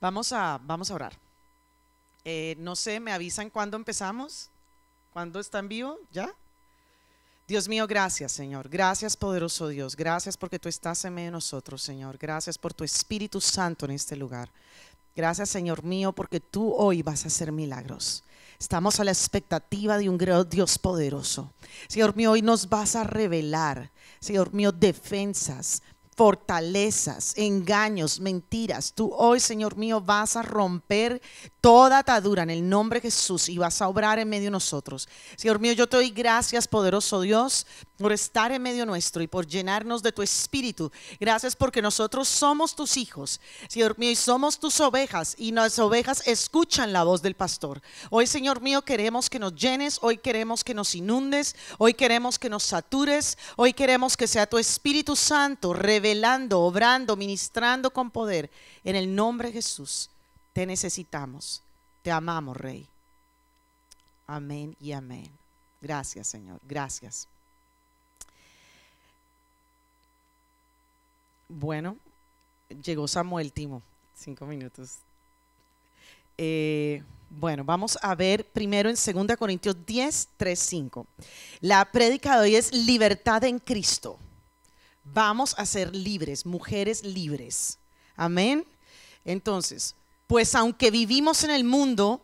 Vamos a, vamos a orar. Eh, no sé, me avisan cuándo empezamos, cuándo están en vivo, ¿ya? Dios mío, gracias Señor, gracias poderoso Dios, gracias porque tú estás en medio de nosotros Señor, gracias por tu Espíritu Santo en este lugar, gracias Señor mío porque tú hoy vas a hacer milagros. Estamos a la expectativa de un Dios poderoso. Señor mío, hoy nos vas a revelar, Señor mío, defensas, fortalezas, engaños, mentiras. Tú hoy, Señor mío, vas a romper toda atadura en el nombre de Jesús y vas a obrar en medio de nosotros. Señor mío, yo te doy gracias, poderoso Dios, por estar en medio nuestro y por llenarnos de tu espíritu. Gracias porque nosotros somos tus hijos, Señor mío, y somos tus ovejas y las ovejas escuchan la voz del pastor. Hoy, Señor mío, queremos que nos llenes, hoy queremos que nos inundes, hoy queremos que nos satures, hoy queremos que sea tu Espíritu Santo revelado revelando, obrando, ministrando con poder. En el nombre de Jesús, te necesitamos. Te amamos, Rey. Amén y amén. Gracias, Señor. Gracias. Bueno, llegó Samuel Timo. Cinco minutos. Eh, bueno, vamos a ver primero en 2 Corintios 10, 3, 5. La prédica de hoy es libertad en Cristo vamos a ser libres, mujeres libres. Amén. Entonces, pues aunque vivimos en el mundo,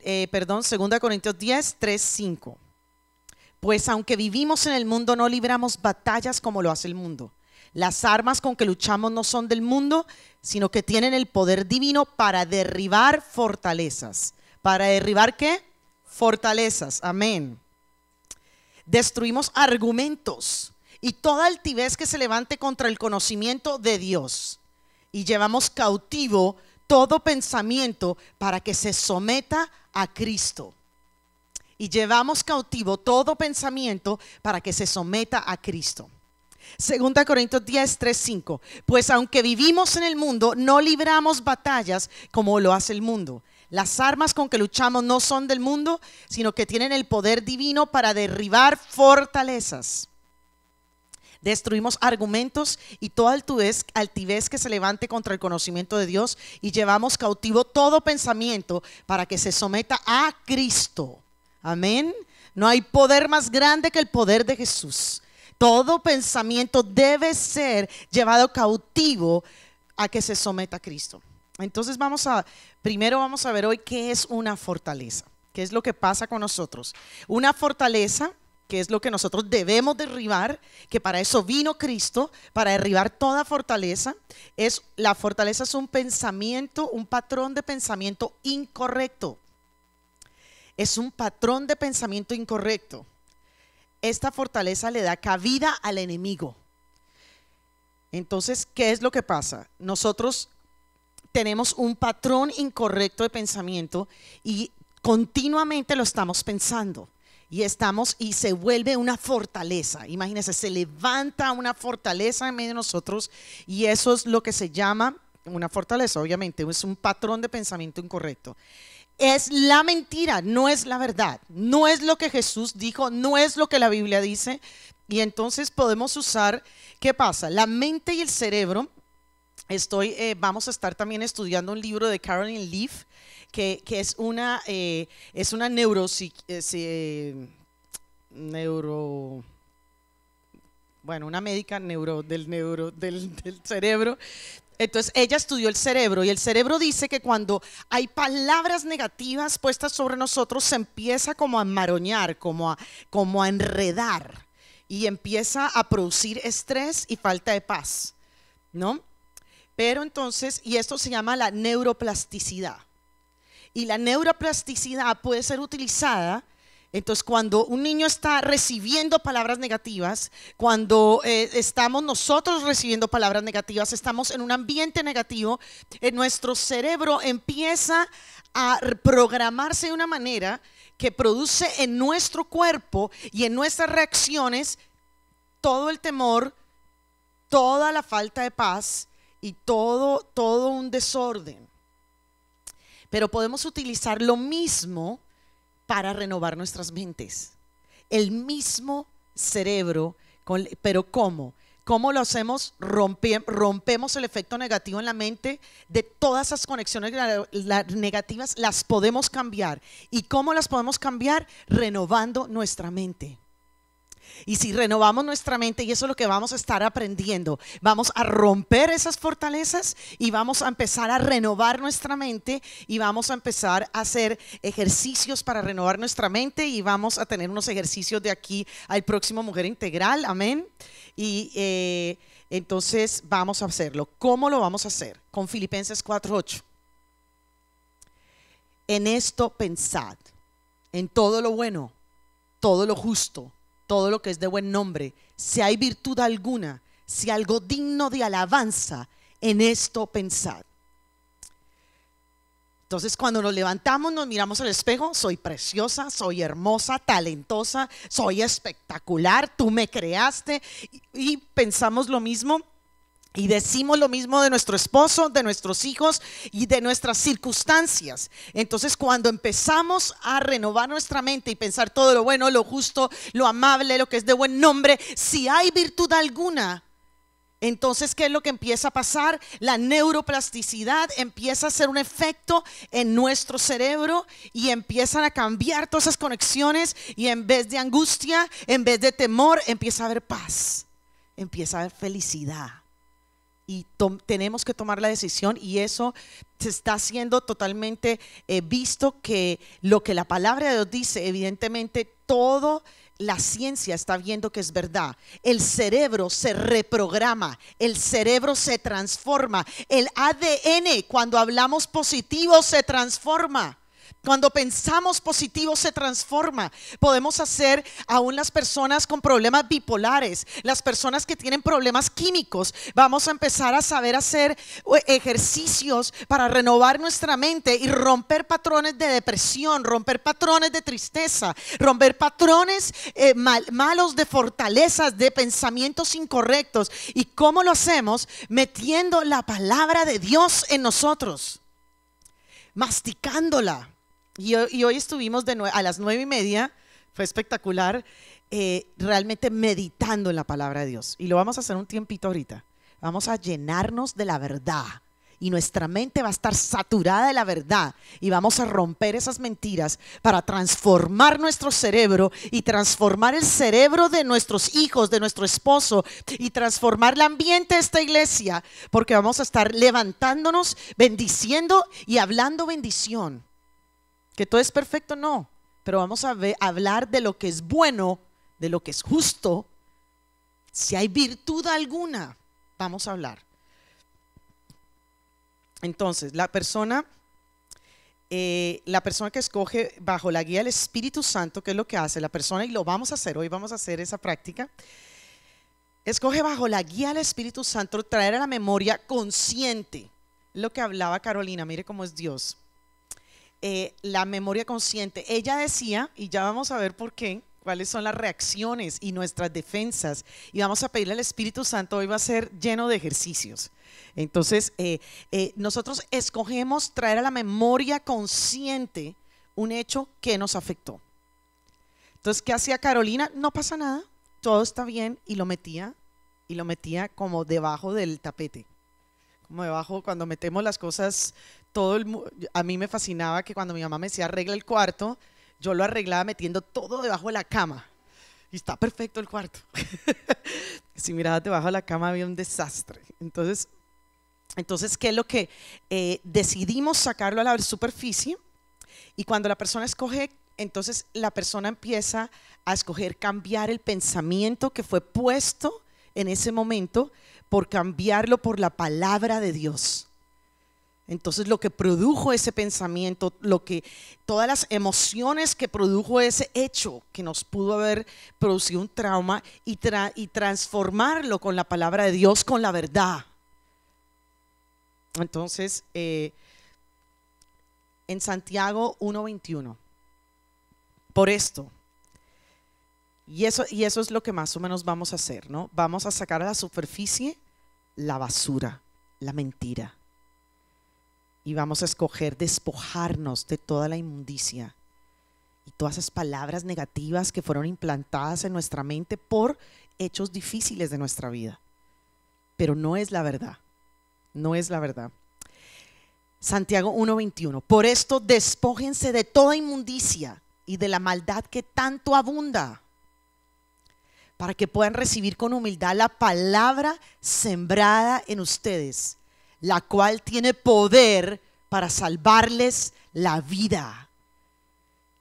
eh, perdón, 2 Corintios 10, 3, 5. Pues aunque vivimos en el mundo, no libramos batallas como lo hace el mundo. Las armas con que luchamos no son del mundo, sino que tienen el poder divino para derribar fortalezas. ¿Para derribar qué? Fortalezas. Amén. Destruimos argumentos y toda altivez que se levante contra el conocimiento de Dios. Y llevamos cautivo todo pensamiento para que se someta a Cristo. Y llevamos cautivo todo pensamiento para que se someta a Cristo. Segunda Corintios 10, 3, 5. Pues aunque vivimos en el mundo, no libramos batallas como lo hace el mundo. Las armas con que luchamos no son del mundo, sino que tienen el poder divino para derribar fortalezas. Destruimos argumentos y toda altivez, altivez que se levante contra el conocimiento de Dios y llevamos cautivo todo pensamiento para que se someta a Cristo. Amén. No hay poder más grande que el poder de Jesús. Todo pensamiento debe ser llevado cautivo a que se someta a Cristo. Entonces vamos a, primero vamos a ver hoy qué es una fortaleza, qué es lo que pasa con nosotros. Una fortaleza que es lo que nosotros debemos derribar, que para eso vino Cristo, para derribar toda fortaleza. Es, la fortaleza es un pensamiento, un patrón de pensamiento incorrecto. Es un patrón de pensamiento incorrecto. Esta fortaleza le da cabida al enemigo. Entonces, ¿qué es lo que pasa? Nosotros tenemos un patrón incorrecto de pensamiento y continuamente lo estamos pensando y estamos y se vuelve una fortaleza. Imagínense, se levanta una fortaleza en medio de nosotros y eso es lo que se llama una fortaleza, obviamente, es un patrón de pensamiento incorrecto. Es la mentira, no es la verdad, no es lo que Jesús dijo, no es lo que la Biblia dice. Y entonces podemos usar, ¿qué pasa? La mente y el cerebro Estoy, eh, vamos a estar también estudiando un libro de Carolyn Leaf, que, es una, eh, es una eh, eh, neuro, bueno, una médica neuro, del, neuro, cerebro, entonces ella estudió el cerebro y el cerebro dice que cuando hay palabras negativas puestas sobre nosotros se empieza como a enmaroñar, como a, como a enredar y empieza a producir estrés y falta de paz, ¿no? Pero entonces, y esto se llama la neuroplasticidad. Y la neuroplasticidad puede ser utilizada entonces, cuando un niño está recibiendo palabras negativas, cuando eh, estamos nosotros recibiendo palabras negativas, estamos en un ambiente negativo, eh, nuestro cerebro empieza a programarse de una manera que produce en nuestro cuerpo y en nuestras reacciones todo el temor, toda la falta de paz, y todo, todo un desorden. Pero podemos utilizar lo mismo para renovar nuestras mentes. El mismo cerebro, pero ¿cómo? ¿Cómo lo hacemos? rompemos el efecto negativo en la mente de todas esas conexiones negativas, las podemos cambiar. ¿Y cómo las podemos cambiar? Renovando nuestra mente. Y si renovamos nuestra mente, y eso es lo que vamos a estar aprendiendo, vamos a romper esas fortalezas y vamos a empezar a renovar nuestra mente y vamos a empezar a hacer ejercicios para renovar nuestra mente y vamos a tener unos ejercicios de aquí al próximo Mujer Integral, amén. Y eh, entonces vamos a hacerlo. ¿Cómo lo vamos a hacer? Con Filipenses 4.8. En esto pensad, en todo lo bueno, todo lo justo todo lo que es de buen nombre, si hay virtud alguna, si algo digno de alabanza, en esto pensad. Entonces cuando nos levantamos, nos miramos al espejo, soy preciosa, soy hermosa, talentosa, soy espectacular, tú me creaste y, y pensamos lo mismo y decimos lo mismo de nuestro esposo, de nuestros hijos y de nuestras circunstancias. Entonces, cuando empezamos a renovar nuestra mente y pensar todo lo bueno, lo justo, lo amable, lo que es de buen nombre, si hay virtud alguna, entonces, ¿qué es lo que empieza a pasar? La neuroplasticidad empieza a hacer un efecto en nuestro cerebro y empiezan a cambiar todas esas conexiones y en vez de angustia, en vez de temor, empieza a haber paz, empieza a haber felicidad y tenemos que tomar la decisión y eso se está haciendo totalmente eh, visto que lo que la palabra de Dios dice, evidentemente todo la ciencia está viendo que es verdad. El cerebro se reprograma, el cerebro se transforma, el ADN cuando hablamos positivo se transforma. Cuando pensamos positivo se transforma. Podemos hacer aún las personas con problemas bipolares, las personas que tienen problemas químicos. Vamos a empezar a saber hacer eh, ejercicios para renovar nuestra mente y romper patrones de depresión, romper patrones de tristeza, romper patrones eh, malos de fortalezas, de pensamientos incorrectos. ¿Y cómo lo hacemos? Metiendo la palabra de Dios en nosotros, masticándola y, hoy estuvimos a las nueve y media, fue espectacular, eh, realmente meditando en la palabra de Dios. Y lo vamos a hacer un tiempito ahorita. Vamos a llenarnos de la verdad y nuestra mente va a estar saturada de la verdad y vamos a romper esas mentiras para transformar nuestro cerebro y transformar el cerebro de nuestros hijos, de nuestro esposo y transformar el ambiente de esta iglesia, porque vamos a estar levantándonos, bendiciendo y hablando bendición. Que todo es perfecto, no. Pero vamos a hablar de lo que es bueno, de lo que es justo. Si hay virtud alguna, vamos a hablar. Entonces, la persona, eh, la persona que escoge bajo la guía del Espíritu Santo, que es lo que hace la persona, y lo vamos a hacer, hoy vamos a hacer esa práctica, escoge bajo la guía del Espíritu Santo traer a la memoria consciente. Lo que hablaba Carolina, mire cómo es Dios. Eh, la memoria consciente. Ella decía, y ya vamos a ver por qué, cuáles son las reacciones y nuestras defensas. Y vamos a pedirle al Espíritu Santo, hoy va a ser lleno de ejercicios. Entonces, eh, eh, nosotros escogemos traer a la memoria consciente un hecho que nos afectó. Entonces, ¿qué hacía Carolina? No pasa nada, todo está bien, y lo metía, y lo metía como debajo del tapete como debajo, cuando metemos las cosas, todo el, a mí me fascinaba que cuando mi mamá me decía arregla el cuarto, yo lo arreglaba metiendo todo debajo de la cama. Y está perfecto el cuarto. si mirabas debajo de la cama había un desastre. Entonces, entonces ¿qué es lo que eh, decidimos sacarlo a la superficie? Y cuando la persona escoge, entonces la persona empieza a escoger cambiar el pensamiento que fue puesto en ese momento por cambiarlo por la palabra de Dios. Entonces lo que produjo ese pensamiento, lo que todas las emociones que produjo ese hecho que nos pudo haber producido un trauma y, y transformarlo con la palabra de Dios, con la verdad. Entonces, eh, en Santiago 1.21, por esto, y eso, y eso es lo que más o menos vamos a hacer, ¿no? Vamos a sacar a la superficie la basura, la mentira. Y vamos a escoger despojarnos de toda la inmundicia y todas esas palabras negativas que fueron implantadas en nuestra mente por hechos difíciles de nuestra vida. Pero no es la verdad, no es la verdad. Santiago 1:21, por esto despójense de toda inmundicia y de la maldad que tanto abunda para que puedan recibir con humildad la palabra sembrada en ustedes, la cual tiene poder para salvarles la vida.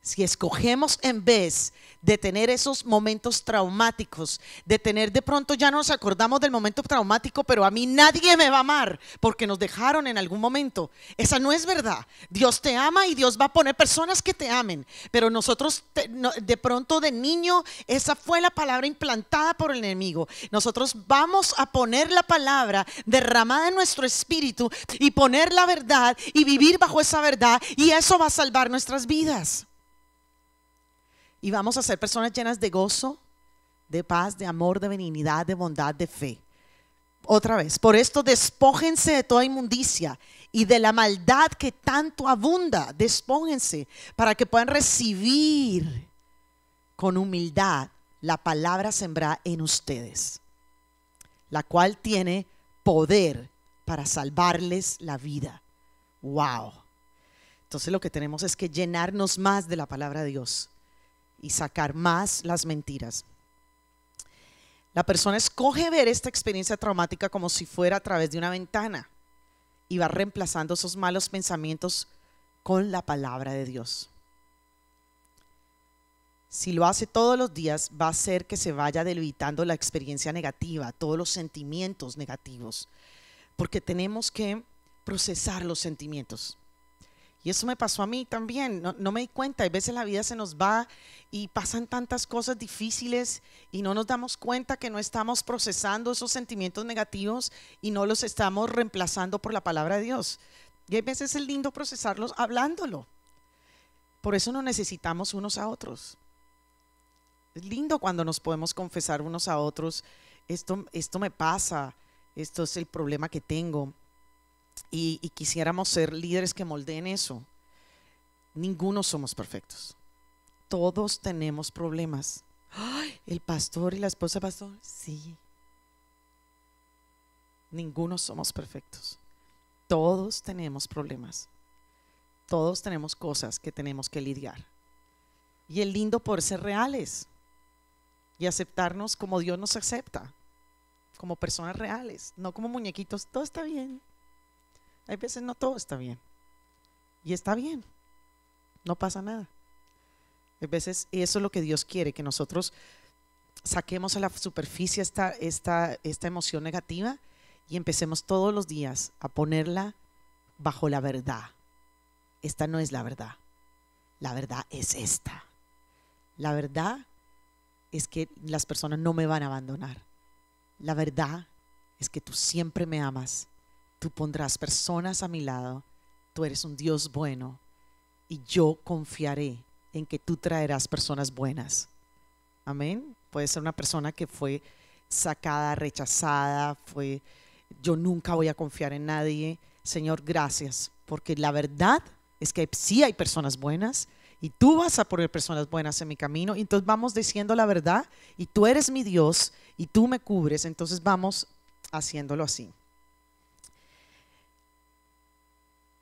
Si escogemos en vez de tener esos momentos traumáticos, de tener de pronto ya nos acordamos del momento traumático, pero a mí nadie me va a amar porque nos dejaron en algún momento. Esa no es verdad. Dios te ama y Dios va a poner personas que te amen, pero nosotros de pronto de niño esa fue la palabra implantada por el enemigo. Nosotros vamos a poner la palabra derramada en nuestro espíritu y poner la verdad y vivir bajo esa verdad y eso va a salvar nuestras vidas. Y vamos a ser personas llenas de gozo, de paz, de amor, de benignidad, de bondad, de fe. Otra vez, por esto despójense de toda inmundicia y de la maldad que tanto abunda, despójense para que puedan recibir con humildad la palabra sembrada en ustedes, la cual tiene poder para salvarles la vida. ¡Wow! Entonces lo que tenemos es que llenarnos más de la palabra de Dios y sacar más las mentiras. La persona escoge ver esta experiencia traumática como si fuera a través de una ventana y va reemplazando esos malos pensamientos con la palabra de Dios. Si lo hace todos los días, va a hacer que se vaya debilitando la experiencia negativa, todos los sentimientos negativos, porque tenemos que procesar los sentimientos. Y eso me pasó a mí también, no, me di cuenta, hay veces la vida se nos va y pasan tantas cosas difíciles y no nos damos cuenta que no estamos procesando esos sentimientos negativos y no los estamos reemplazando por la palabra de Dios. Y hay veces es lindo procesarlos hablándolo. Por eso nos necesitamos unos a otros. Es lindo cuando nos podemos confesar unos a otros, esto, esto me pasa, esto es el problema que tengo y, quisiéramos ser líderes que moldeen eso. Ninguno somos perfectos. Todos tenemos problemas. El pastor y la esposa pastor. Sí. Ninguno somos perfectos. Todos tenemos problemas. Todos tenemos cosas que tenemos que lidiar. Y el lindo por ser reales y aceptarnos como Dios nos acepta, como personas reales, no como muñequitos. Todo está bien. Hay veces no todo está bien. Y está bien. No pasa nada. Hay veces, eso es lo que Dios quiere, que nosotros saquemos a la superficie esta, esta, esta emoción negativa y empecemos todos los días a ponerla bajo la verdad. Esta no es la verdad. La verdad es esta. La verdad es que las personas no me van a abandonar. La verdad es que tú siempre me amas tú pondrás personas a mi lado, tú eres un Dios bueno y yo confiaré en que tú traerás personas buenas. Amén. Puede ser una persona que fue sacada, rechazada, fue, yo nunca voy a confiar en nadie. Señor, gracias, porque la verdad es que sí hay personas buenas y tú vas a poner personas buenas en mi camino. Y entonces vamos diciendo la verdad y tú eres mi Dios y tú me cubres. Entonces vamos haciéndolo así.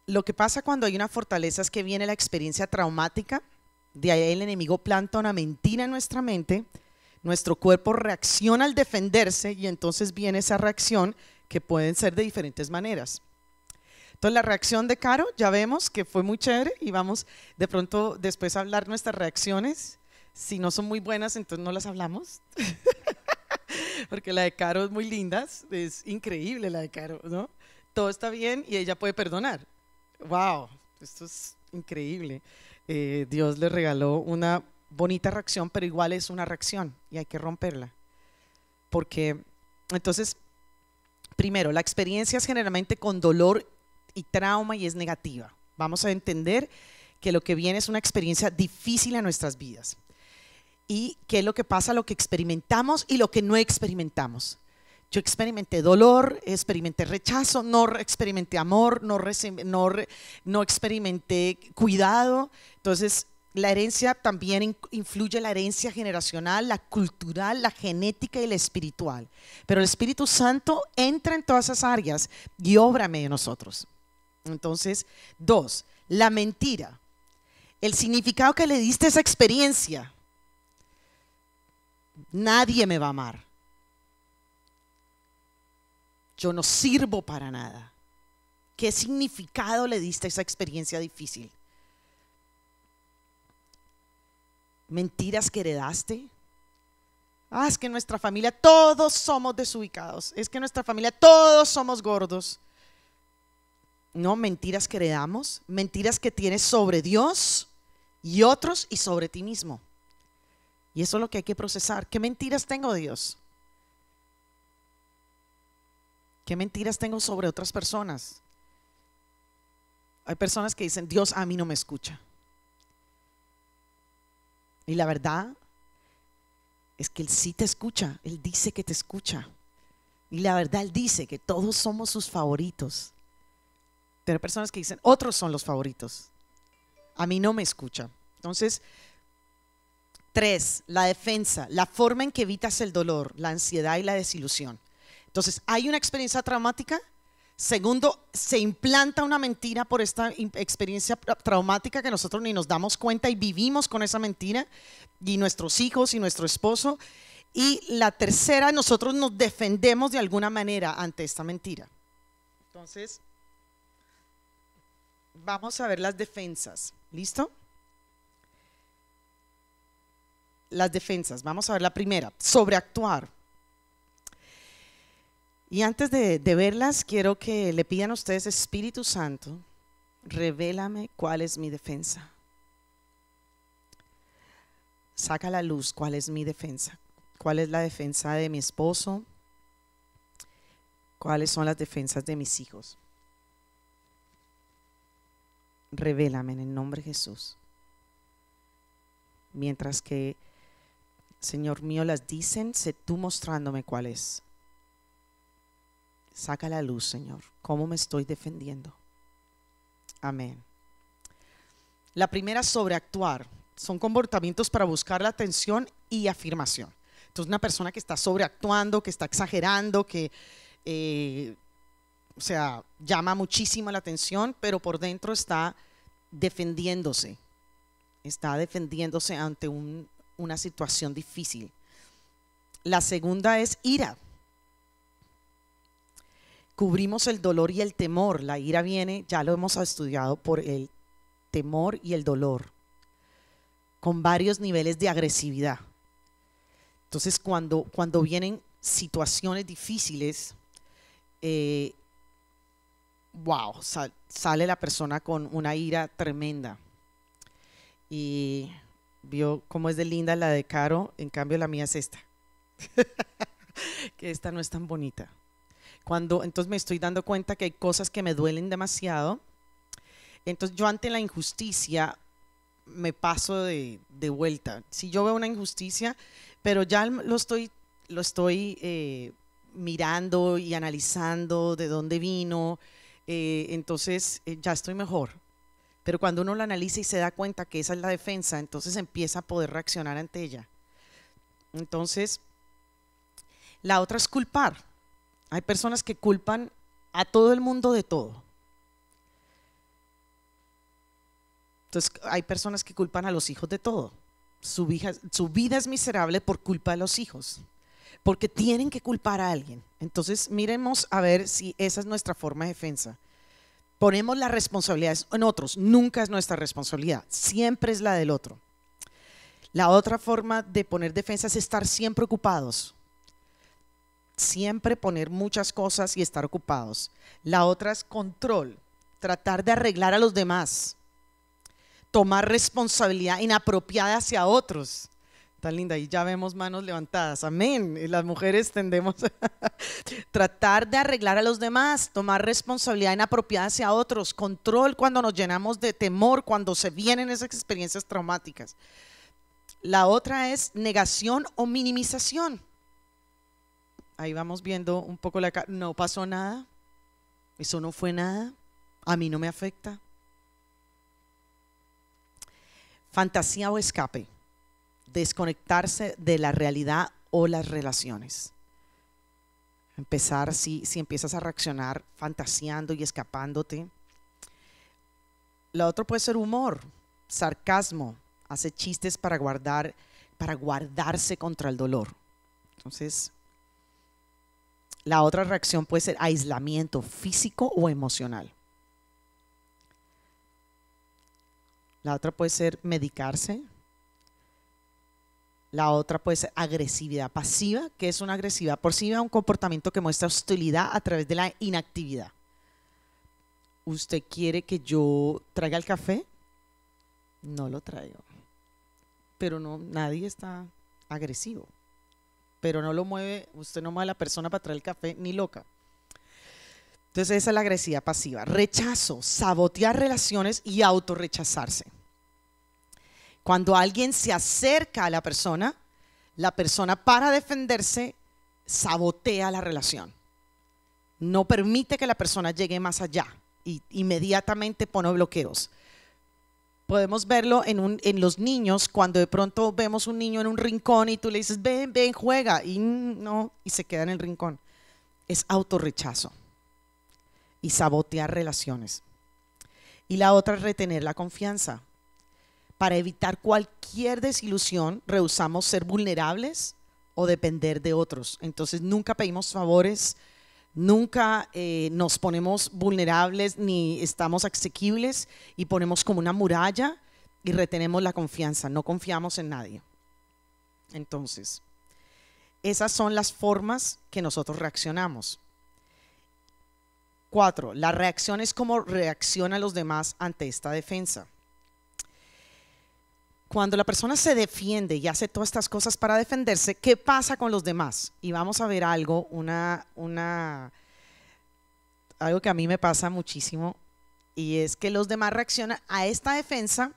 lo que pasa cuando hay una fortaleza es que viene la experiencia traumática, de ahí el enemigo planta una mentira en nuestra mente, nuestro cuerpo reacciona al defenderse y entonces viene esa reacción que pueden ser de diferentes maneras. Entonces la reacción de Caro ya vemos que fue muy chévere y vamos de pronto después a hablar nuestras reacciones. Si no son muy buenas, entonces no las hablamos. Porque la de Caro es muy linda, es increíble la de Caro, ¿no? Todo está bien y ella puede perdonar wow, esto es increíble. Eh, Dios le regaló una bonita reacción, pero igual es una reacción y hay que romperla. Porque, entonces, primero, la experiencia es generalmente con dolor y trauma y es negativa. Vamos a entender que lo que viene es una experiencia difícil en nuestras vidas. Y qué es lo que pasa, lo que experimentamos y lo que no experimentamos. Yo experimenté dolor, experimenté rechazo, no experimenté amor, no, no, experimenté cuidado. Entonces, la herencia también influye la herencia generacional, la cultural, la genética y la espiritual. Pero el Espíritu Santo entra en todas esas áreas y obra medio nosotros. Entonces, dos, la mentira. El significado que le diste a esa experiencia. Nadie me va a amar. Yo no sirvo para nada. ¿Qué significado le diste a esa experiencia difícil? ¿Mentiras que heredaste? Ah, es que en nuestra familia todos somos desubicados. Es que en nuestra familia todos somos gordos. No, mentiras que heredamos, mentiras que tienes sobre Dios y otros y sobre ti mismo. Y eso es lo que hay que procesar. ¿Qué mentiras tengo, Dios? ¿Qué mentiras tengo sobre otras personas? Hay personas que dicen, Dios a mí no me escucha. Y la verdad es que Él sí te escucha, Él dice que te escucha. Y la verdad Él dice que todos somos sus favoritos. Pero hay personas que dicen, otros son los favoritos. A mí no me escucha. Entonces, tres, la defensa, la forma en que evitas el dolor, la ansiedad y la desilusión. Entonces, hay una experiencia traumática. Segundo, se implanta una mentira por esta experiencia traumática que nosotros ni nos damos cuenta y vivimos con esa mentira, y nuestros hijos y nuestro esposo. Y la tercera, nosotros nos defendemos de alguna manera ante esta mentira. Entonces, vamos a ver las defensas. ¿Listo? Las defensas. Vamos a ver la primera. Sobreactuar. Y antes de, verlas, quiero que le pidan a ustedes, Espíritu Santo, revélame cuál es mi defensa. Saca la luz cuál es mi defensa. ¿Cuál es la defensa de mi esposo? ¿Cuáles son las defensas de mis hijos? Revélame en el nombre de Jesús. Mientras que, Señor mío, las dicen, sé tú mostrándome cuál es. Saca la luz, Señor. ¿Cómo me estoy defendiendo? Amén. La primera, sobreactuar. Son comportamientos para buscar la atención y afirmación. Entonces, una persona que está sobreactuando, que está exagerando, que, eh, o sea, llama muchísimo la atención, pero por dentro está defendiéndose. Está defendiéndose ante una situación difícil. La segunda es ira. Cubrimos el dolor y el temor. La ira viene, ya lo hemos estudiado, por el temor y el dolor, con varios niveles de agresividad. Entonces, cuando, cuando vienen situaciones difíciles, eh, wow, sale la persona con una ira tremenda. Y vio cómo es de linda la de Caro, en cambio la mía es esta. que esta no es tan bonita. Cuando entonces me estoy dando cuenta que hay cosas que me duelen demasiado, entonces yo ante la injusticia me paso de, vuelta. Si yo veo una injusticia, pero ya lo estoy, lo estoy eh, mirando y analizando de dónde vino, eh, entonces eh, ya estoy mejor. Pero cuando uno lo analiza y se da cuenta que esa es la defensa, entonces empieza a poder reaccionar ante ella. Entonces, la otra es culpar. Hay personas que culpan a todo el mundo de todo. Entonces hay personas que culpan a los hijos de todo. Su, vida es miserable por culpa de los hijos, porque tienen que culpar a alguien. Entonces miremos a ver si esa es nuestra forma de defensa. Ponemos las responsabilidades en otros, nunca es nuestra responsabilidad, siempre es la del otro. La otra forma de poner defensa es estar siempre ocupados siempre poner muchas cosas y estar ocupados. La otra es control, tratar de arreglar a los demás, tomar responsabilidad inapropiada hacia otros. Tan linda, y ya vemos manos levantadas. Amén. Y las mujeres tendemos a tratar de arreglar a los demás, tomar responsabilidad inapropiada hacia otros, control cuando nos llenamos de temor, cuando se vienen esas experiencias traumáticas. La otra es negación o minimización ahí vamos viendo un poco la cara. No pasó nada, eso no fue nada, a mí no me afecta. Fantasía o escape, desconectarse de la realidad o las relaciones. Empezar, si, si empiezas a reaccionar fantaseando y escapándote. La otro puede ser humor, sarcasmo, hace chistes para guardar, para guardarse contra el dolor. Entonces, la otra reacción puede ser aislamiento físico o emocional. La otra puede ser medicarse. La otra puede ser agresividad pasiva, que es una agresividad pasiva, un comportamiento que muestra hostilidad a través de la inactividad. ¿Usted quiere que yo traiga el café? No lo traigo. Pero no, nadie está agresivo pero no lo mueve, usted no mueve a la persona para traer el café ni loca. Entonces esa es la agresividad pasiva. Rechazo, sabotear relaciones y autorrechazarse. Cuando alguien se acerca a la persona, la persona para defenderse sabotea la relación. No permite que la persona llegue más allá y inmediatamente pone bloqueos. Podemos verlo en, los niños, cuando de pronto vemos un niño en un rincón y tú le dices, ven, ven, juega, y no, y se queda en el rincón. Es autorrechazo y sabotear relaciones. Y la otra es retener la confianza. Para evitar cualquier desilusión, rehusamos ser vulnerables o depender de otros. Entonces nunca pedimos favores, Nunca eh, nos ponemos vulnerables ni estamos asequibles y ponemos como una muralla y retenemos la confianza, no confiamos en nadie. Entonces, esas son las formas que nosotros reaccionamos. Cuatro, la reacción es como reaccionan los demás ante esta defensa cuando la persona se defiende y hace todas estas cosas para defenderse, ¿qué pasa con los demás? Y vamos a ver algo, una, una, algo que a mí me pasa muchísimo, y es que los demás reaccionan a esta defensa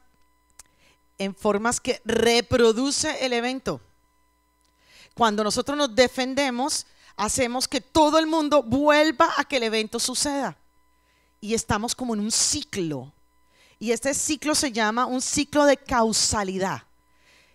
en formas que reproduce el evento. Cuando nosotros nos defendemos, hacemos que todo el mundo vuelva a que el evento suceda. Y estamos como en un ciclo y este ciclo se llama un ciclo de causalidad.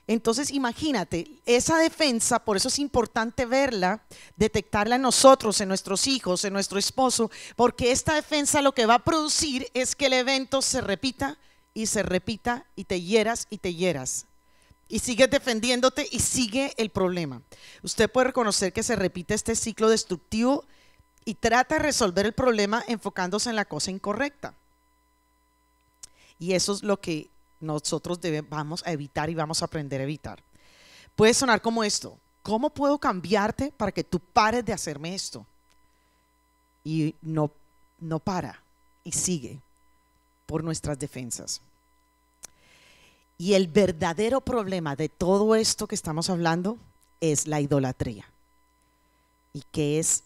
Entonces, imagínate, esa defensa, por eso es importante verla, detectarla en nosotros, en nuestros hijos, en nuestro esposo, porque esta defensa lo que va a producir es que el evento se repita y se repita y te hieras y te hieras. Y sigues defendiéndote y sigue el problema. Usted puede reconocer que se repite este ciclo destructivo y trata de resolver el problema enfocándose en la cosa incorrecta. Y eso es lo que nosotros debemos, vamos a evitar y vamos a aprender a evitar. Puede sonar como esto. ¿Cómo puedo cambiarte para que tú pares de hacerme esto? Y no, no para y sigue por nuestras defensas. Y el verdadero problema de todo esto que estamos hablando es la idolatría. Y que es